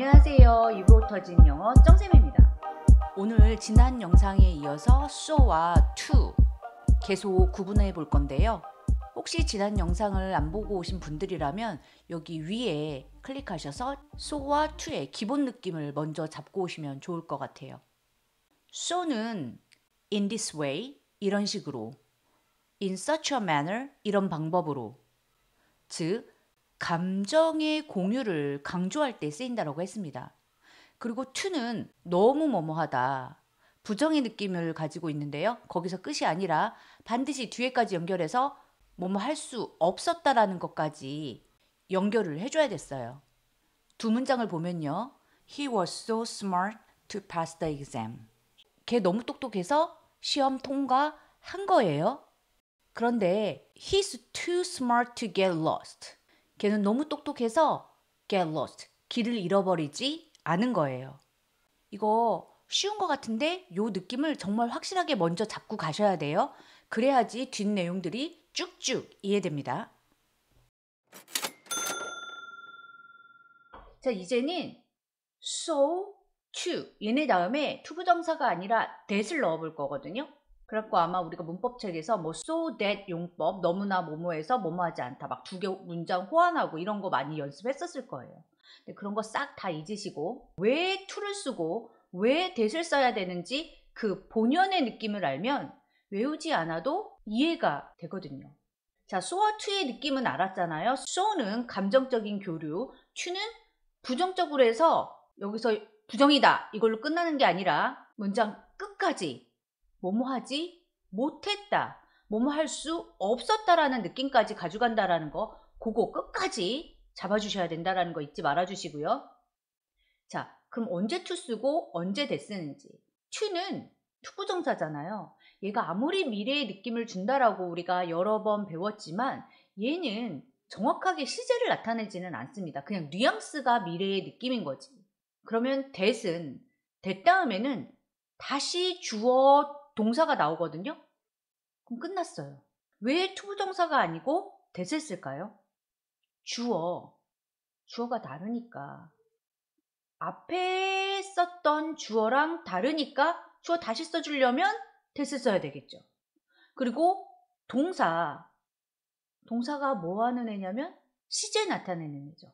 안녕하세요. 유고 터진 영어 정쌤입니다. 오늘 지난 영상에 이어서 so와 to 계속 구분해 볼 건데요. 혹시 지난 영상을 안 보고 오신 분들이라면 여기 위에 클릭하셔서 so와 to의 기본 느낌을 먼저 잡고 오시면 좋을 것 같아요. so는 in this way 이런 식으로 in such a manner 이런 방법으로 즉 감정의 공유를 강조할 때 쓰인다라고 했습니다. 그리고 to는 너무 뭐뭐하다. 부정의 느낌을 가지고 있는데요. 거기서 끝이 아니라 반드시 뒤에까지 연결해서 뭐뭐 할 수 없었다라는 것까지 연결을 해줘야 됐어요. 두 문장을 보면요. He was so smart to pass the exam. 걔 너무 똑똑해서 시험 통과한 거예요. 그런데 he's too smart to get lost. 걔는 너무 똑똑해서 get lost, 길을 잃어버리지 않은 거예요. 이거 쉬운 것 같은데 요 느낌을 정말 확실하게 먼저 잡고 가셔야 돼요. 그래야지 뒷 내용들이 쭉쭉 이해됩니다. 자, 이제는 so to 얘네 다음에 to 부정사가 아니라 that을 넣어볼 거거든요. 그래갖고 아마 우리가 문법책에서 뭐 so that 용법 너무나 뭐뭐해서 뭐뭐하지 않다 막 두 개 문장 호환하고 이런 거 많이 연습했었을 거예요. 근데 그런 거 싹 다 잊으시고 왜 to를 쓰고 왜 that을 써야 되는지 그 본연의 느낌을 알면 외우지 않아도 이해가 되거든요. 자, so와 to의 느낌은 알았잖아요. so는 감정적인 교류, to는 부정적으로 해서 여기서 부정이다 이걸로 끝나는 게 아니라 문장 끝까지 뭐뭐 하지 못했다 뭐뭐 할 수 없었다라는 느낌까지 가져간다라는 거 그거 끝까지 잡아주셔야 된다라는 거 잊지 말아주시고요. 자 그럼 언제 투 쓰고 언제 대 쓰는지 투는 투구정사잖아요. 얘가 아무리 미래의 느낌을 준다라고 우리가 여러 번 배웠지만 얘는 정확하게 시제를 나타내지는 않습니다. 그냥 뉘앙스가 미래의 느낌인 거지. 그러면 대은 됐 다음에는 다시 주어 동사가 나오거든요. 그럼 끝났어요. 왜 투부정사가 아니고 대세쓸까요? 주어. 주어가 다르니까. 앞에 썼던 주어랑 다르니까 주어 다시 써주려면 대세 써야 되겠죠. 그리고 동사. 동사가 뭐 하는 애냐면 시제 나타내는 애죠.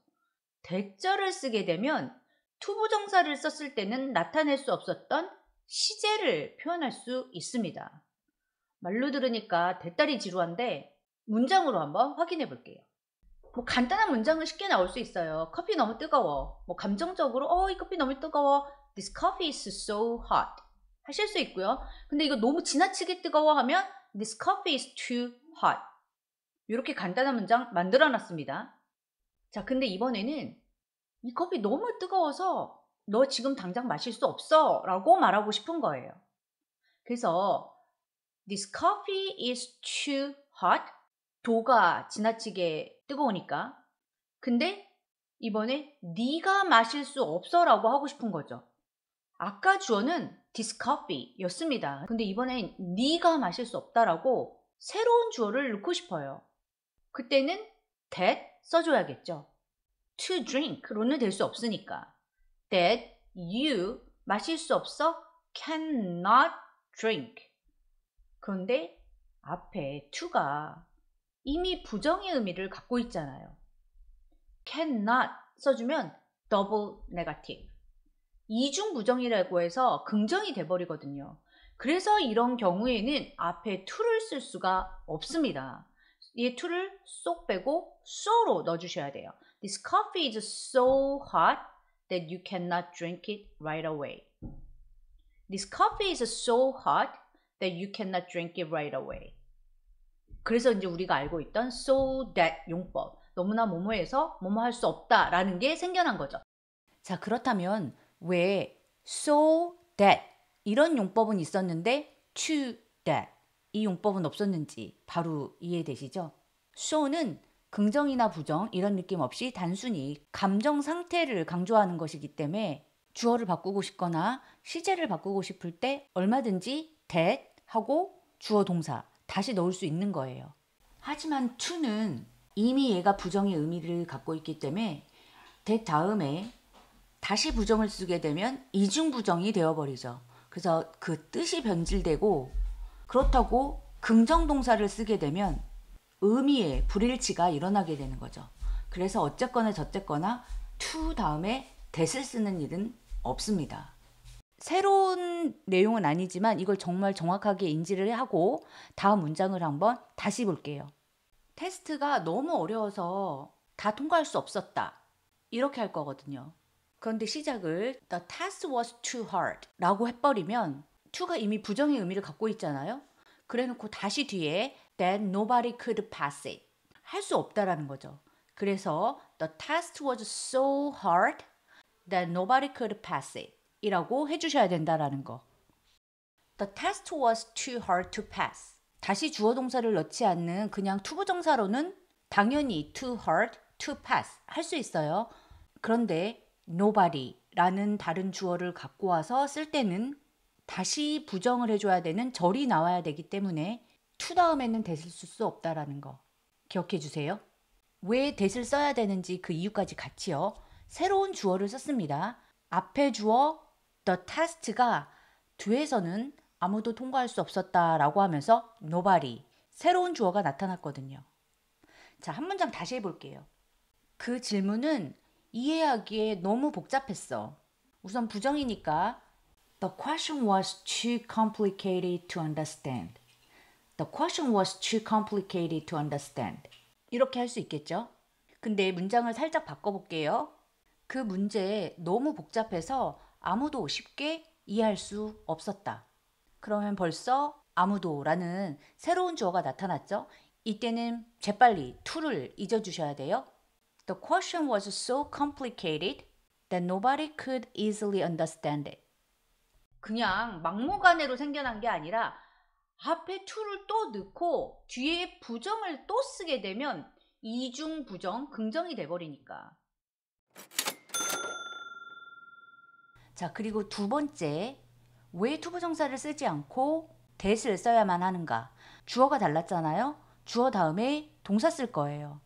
대절을 쓰게 되면 투부정사를 썼을 때는 나타낼 수 없었던 시제를 표현할 수 있습니다. 말로 들으니까 대따리 지루한데 문장으로 한번 확인해 볼게요. 뭐 간단한 문장은 쉽게 나올 수 있어요. 커피 너무 뜨거워. 뭐 감정적으로 어 이 커피 너무 뜨거워. This coffee is so hot. 하실 수 있고요. 근데 이거 너무 지나치게 뜨거워 하면 This coffee is too hot. 이렇게 간단한 문장 만들어 놨습니다. 자, 근데 이번에는 이 커피 너무 뜨거워서 너 지금 당장 마실 수 없어 라고 말하고 싶은 거예요. 그래서 This coffee is too hot. 도가 지나치게 뜨거우니까. 근데 이번에 네가 마실 수 없어라고 하고 싶은 거죠. 아까 주어는 this coffee였습니다. 근데 이번엔 네가 마실 수 없다라고 새로운 주어를 넣고 싶어요. 그때는 that 써줘야겠죠. to drink로는 될 수 없으니까. that you 마실 수 없어 cannot drink. 그런데 앞에 to가 이미 부정의 의미를 갖고 있잖아요. cannot 써주면 double negative. 이중 부정이라고 해서 긍정이 돼버리거든요. 그래서 이런 경우에는 앞에 to를 쓸 수가 없습니다. 이 to를 쏙 빼고 so로 넣어주셔야 돼요. This coffee is so hot that you cannot drink it right away. This coffee is so hot that you cannot drink it right away. 그래서 이제 우리가 알고 있던 so that 용법. 너무나 뭐뭐해서 뭐뭐 할수 없다라는 게 생겨난 거죠. 자, 그렇다면 왜 so that 이런 용법은 있었는데 to that 이 용법은 없었는지 바로 이해되시죠? so는 긍정이나 부정 이런 느낌 없이 단순히 감정 상태를 강조하는 것이기 때문에 주어를 바꾸고 싶거나 시제를 바꾸고 싶을 때 얼마든지 that 하고 주어 동사 다시 넣을 수 있는 거예요. 하지만 to는 이미 얘가 부정의 의미를 갖고 있기 때문에 that 다음에 다시 부정을 쓰게 되면 이중 부정이 되어버리죠. 그래서 그 뜻이 변질되고 그렇다고 긍정 동사를 쓰게 되면 의미의 불일치가 일어나게 되는 거죠. 그래서 어쨌거나 저쨌거나 to 다음에 대을 쓰는 일은 없습니다. 새로운 내용은 아니지만 이걸 정말 정확하게 인지를 하고 다음 문장을 한번 다시 볼게요. 테스트가 너무 어려워서 다 통과할 수 없었다. 이렇게 할 거거든요. 그런데 시작을 The task was too hard 라고 해버리면 to가 이미 부정의 의미를 갖고 있잖아요. 그래 놓고 다시 뒤에 that nobody could pass it. 할 수 없다라는 거죠. 그래서 the test was so hard that nobody could pass it. 이라고 해주셔야 된다라는 거. The test was too hard to pass. 다시 주어 동사를 넣지 않는 그냥 투부정사로는 당연히 too hard to pass 할 수 있어요. 그런데 nobody라는 다른 주어를 갖고 와서 쓸 때는 다시 부정을 해줘야 되는 절이 나와야 되기 때문에 추 다음에는 대을 쓸수 없다라는 거 기억해 주세요. 왜 대을 써야 되는지 그 이유까지 같이요. 새로운 주어를 썼습니다. 앞에 주어 the task가 뒤에서는 아무도 통과할 수 없었다라고 하면서 nobody 새로운 주어가 나타났거든요. 자, 한 문장 다시 해 볼게요. 그 질문은 이해하기에 너무 복잡했어. 우선 부정이니까 The question was too complicated to understand. The question was too complicated to understand. 이렇게 할 수 있겠죠? 근데 문장을 살짝 바꿔볼게요. 그 문제 너무 복잡해서 아무도 쉽게 이해할 수 없었다. 그러면 벌써 아무도라는 새로운 주어가 나타났죠? 이때는 재빨리 to를 잊어주셔야 돼요. The question was so complicated that nobody could easily understand it. 그냥 막무가내로 생겨난 게 아니라 앞에 to를 또 넣고 뒤에 부정을 또 쓰게 되면 이중 부정 긍정이 돼버리니까 자 그리고 두 번째 왜 투부정사를 쓰지 않고 대스를 써야만 하는가 주어가 달랐잖아요 주어 다음에 동사 쓸 거예요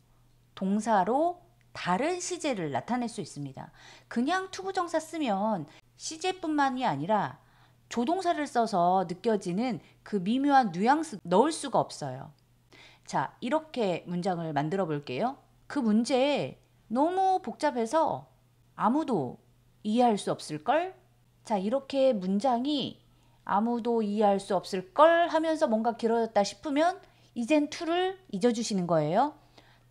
동사로 다른 시제를 나타낼 수 있습니다 그냥 투부정사 쓰면 시제뿐만이 아니라 조동사를 써서 느껴지는 그 미묘한 뉘앙스 넣을 수가 없어요. 자, 이렇게 문장을 만들어 볼게요. 그 문제 너무 복잡해서 아무도 이해할 수 없을걸? 자, 이렇게 문장이 아무도 이해할 수 없을걸 하면서 뭔가 길어졌다 싶으면 이젠 to를 잊어주시는 거예요.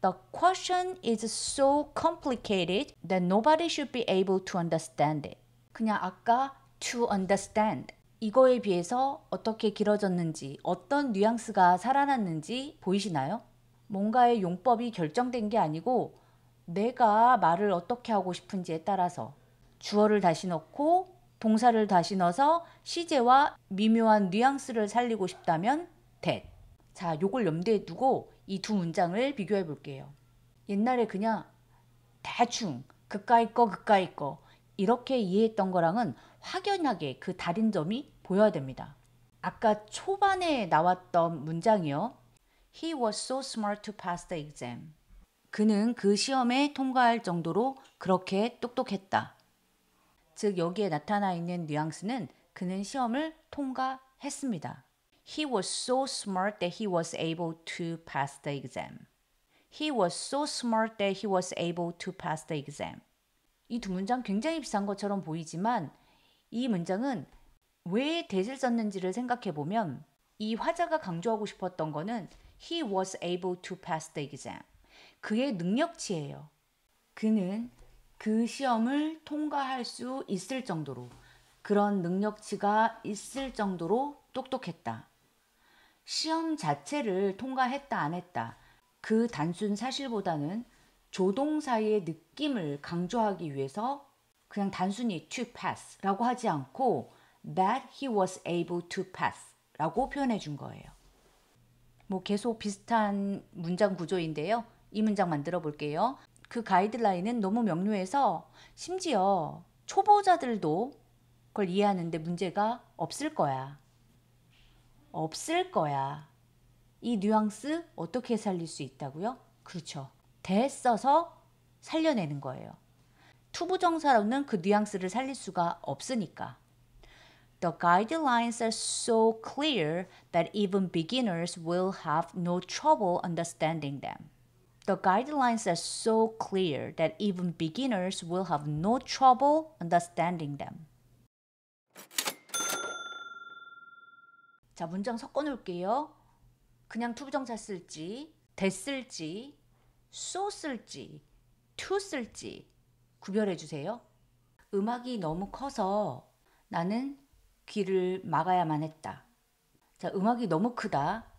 The question is so complicated that nobody should be able to understand it. 그냥 아까 to understand 이거에 비해서 어떻게 길어졌는지 어떤 뉘앙스가 살아났는지 보이시나요? 뭔가의 용법이 결정된 게 아니고 내가 말을 어떻게 하고 싶은지에 따라서 주어를 다시 넣고 동사를 다시 넣어서 시제와 미묘한 뉘앙스를 살리고 싶다면 that. 자, 요걸 염두에 두고 이 두 문장을 비교해 볼게요. 옛날에 그냥 대충 그까이 거 그까이 거 이렇게 이해했던 거랑은 확연하게 그 다른 점이 보여야 됩니다. 아까 초반에 나왔던 문장이요. He was so smart to pass the exam. 그는 그 시험에 통과할 정도로 그렇게 똑똑했다. 즉 여기에 나타나 있는 뉘앙스는 그는 시험을 통과했습니다. He was so smart that he was able to pass the exam. He was so smart that he was able to pass the exam. 이 두 문장 굉장히 비슷한 것처럼 보이지만 이 문장은 왜 대를 썼는지를 생각해 보면 이 화자가 강조하고 싶었던 거는 he was able to pass the exam. 그의 능력치예요. 그는 그 시험을 통과할 수 있을 정도로 그런 능력치가 있을 정도로 똑똑했다. 시험 자체를 통과했다 안 했다. 그 단순 사실보다는 조동사의 느낌을 강조하기 위해서 그냥 단순히 to pass라고 하지 않고 that he was able to pass라고 표현해 준 거예요. 뭐 계속 비슷한 문장 구조인데요. 이 문장 만들어 볼게요. 그 가이드라인은 너무 명료해서 심지어 초보자들도 그걸 이해하는데 문제가 없을 거야. 없을 거야. 이 뉘앙스 어떻게 살릴 수 있다고요? 그렇죠. 대 써서 살려내는 거예요. 투부정사로는 그 뉘앙스를 살릴 수가 없으니까. The guidelines are so clear that even beginners will have no trouble understanding them. The guidelines are so clear that even beginners will have no trouble understanding them. 자, 문장 섞어 놓을게요. 그냥 투부정사 쓸지, 됐을지, so 쓸지, to 쓸지, 구별해 주세요. 음악이 너무 커서 나는 귀를 막아야만 했다. 자, 음악이 너무 크다.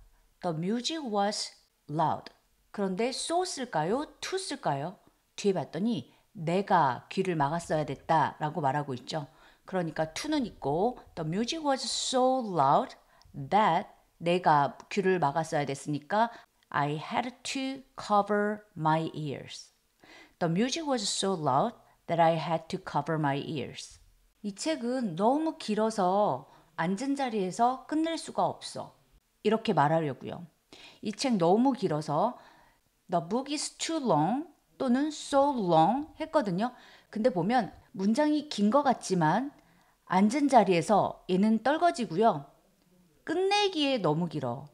The music was loud. 그런데 so 쓸까요? to 쓸까요? 뒤에 봤더니 내가 귀를 막았어야 됐다 라고 말하고 있죠. 그러니까 to는 있고 the music was so loud that 내가 귀를 막았어야 됐으니까 I had to cover my ears. The music was so loud that I had to cover my ears. 이 책은 너무 길어서 앉은 자리에서 끝낼 수가 없어. 이렇게 말하려고요. 이 책 너무 길어서 The book is too long 또는 so long 했거든요. 근데 보면 문장이 긴 것 같지만 앉은 자리에서 얘는 떨거지고요. 끝내기에 너무 길어.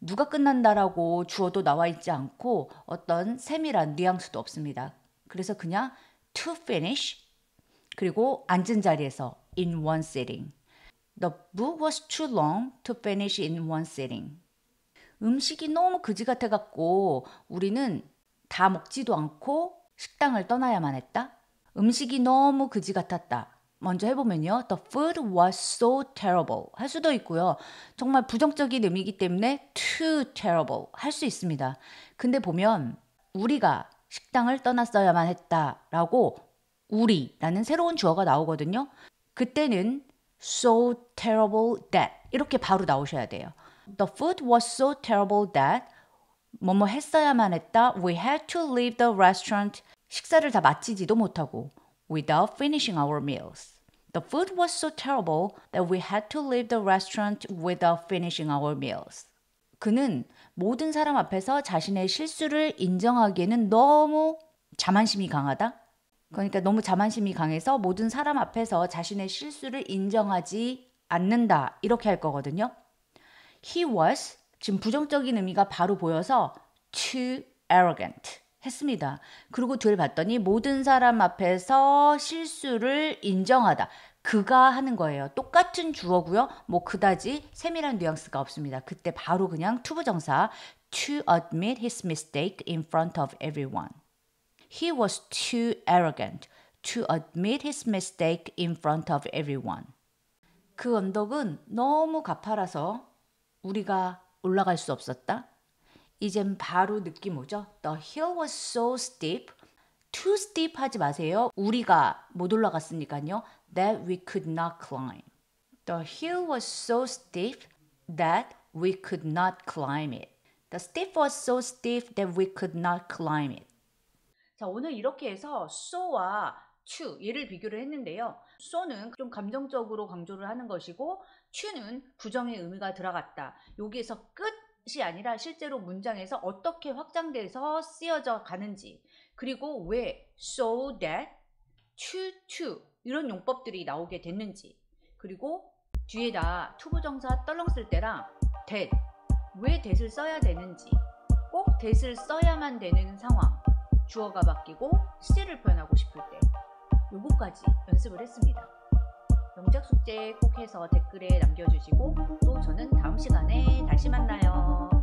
누가 끝난다라고 주어도 나와 있지 않고 어떤 세밀한 뉘앙스도 없습니다. 그래서 그냥 to finish 그리고 앉은 자리에서 in one sitting. The book was too long to finish in one sitting. 음식이 너무 그지 같아 갖고 우리는 다 먹지도 않고 식당을 떠나야만 했다. 음식이 너무 그지 같았다. 먼저 해보면요. The food was so terrible. 할 수도 있고요. 정말 부정적인 의미이기 때문에 too terrible. 할 수 있습니다. 근데 보면 우리가 식당을 떠났어야만 했다라고 우리라는 새로운 주어가 나오거든요. 그때는 so terrible that 이렇게 바로 나오셔야 돼요. The food was so terrible that 뭐 뭐 했어야만 했다. We had to leave the restaurant. 식사를 다 마치지도 못하고 without finishing our meals. The food was so terrible that we had to leave the restaurant without finishing our meals. 그는 모든 사람 앞에서 자신의 실수를 인정하기에는 너무 자만심이 강하다. 그러니까 너무 자만심이 강해서 모든 사람 앞에서 자신의 실수를 인정하지 않는다. 이렇게 할 거거든요. He was 지금 부정적인 의미가 바로 보여서 too arrogant 했습니다. 그리고 뒤를 봤더니 모든 사람 앞에서 실수를 인정하다. 그가 하는 거예요. 똑같은 주어고요. 뭐 그다지 세밀한 뉘앙스가 없습니다. 그때 바로 그냥 투부정사 to admit his mistake in front of everyone. He was too arrogant to admit his mistake in front of everyone. 그 언덕은 너무 가파라서 우리가 올라갈 수 없었다. 이젠 바로 느낌 오죠? The hill was so steep. too steep 하지 마세요. 우리가 못 올라갔으니까요. that we could not climb. The hill was so steep that we could not climb it. The steep was so steep that we could not climb it. 자, 오늘 이렇게 해서 so와 to 얘를 비교를 했는데요. so는 좀 감정적으로 강조를 하는 것이고 to는 부정의 의미가 들어갔다. 여기에서 끝이 아니라 실제로 문장에서 어떻게 확장돼서 쓰여져 가는지 그리고 왜 so that to to 이런 용법들이 나오게 됐는지 그리고 뒤에다 투부정사 떨렁 쓸 때랑 that 왜 that을 써야 되는지 꼭 that을 써야만 되는 상황 주어가 바뀌고 s 제를 표현하고 싶을 때 요거까지 연습을 했습니다. 명작 숙제 꼭 해서 댓글에 남겨주시고 또 저는 다음 시간에 다시 만나요.